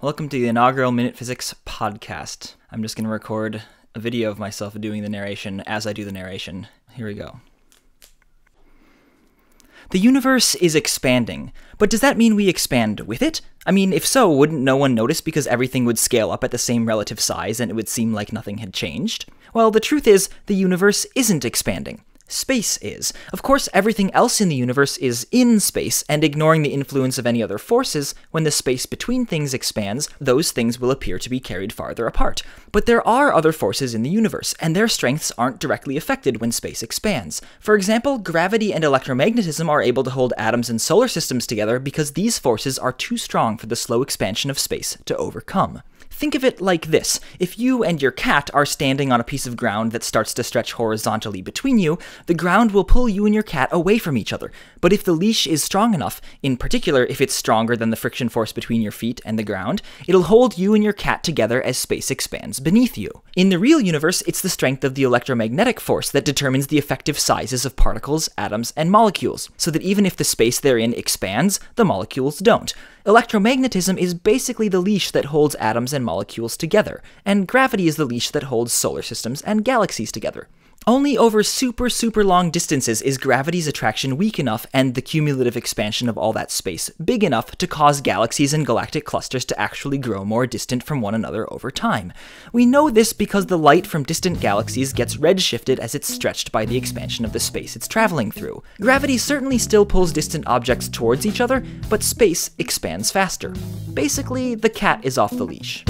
Welcome to the inaugural Minute Physics podcast. I'm just going to record a video of myself doing the narration as I do the narration. Here we go. The universe is expanding, but does that mean we expand with it? I mean, if so, wouldn't no one notice because everything would scale up at the same relative size and it would seem like nothing had changed? Well, the truth is, the universe isn't expanding space is. Of course, everything else in the universe is in space, and ignoring the influence of any other forces, when the space between things expands, those things will appear to be carried farther apart. But there are other forces in the universe, and their strengths aren't directly affected when space expands. For example, gravity and electromagnetism are able to hold atoms and solar systems together because these forces are too strong for the slow expansion of space to overcome. Think of it like this. If you and your cat are standing on a piece of ground that starts to stretch horizontally between you, the ground will pull you and your cat away from each other. But if the leash is strong enough, in particular if it's stronger than the friction force between your feet and the ground, it'll hold you and your cat together as space expands beneath you. In the real universe, it's the strength of the electromagnetic force that determines the effective sizes of particles, atoms, and molecules, so that even if the space they're in expands, the molecules don't. Electromagnetism is basically the leash that holds atoms and molecules together, and gravity is the leash that holds solar systems and galaxies together. Only over super, super long distances is gravity's attraction weak enough and the cumulative expansion of all that space big enough to cause galaxies and galactic clusters to actually grow more distant from one another over time. We know this because the light from distant galaxies gets redshifted as it's stretched by the expansion of the space it's traveling through. Gravity certainly still pulls distant objects towards each other, but space expands faster. Basically, the cat is off the leash.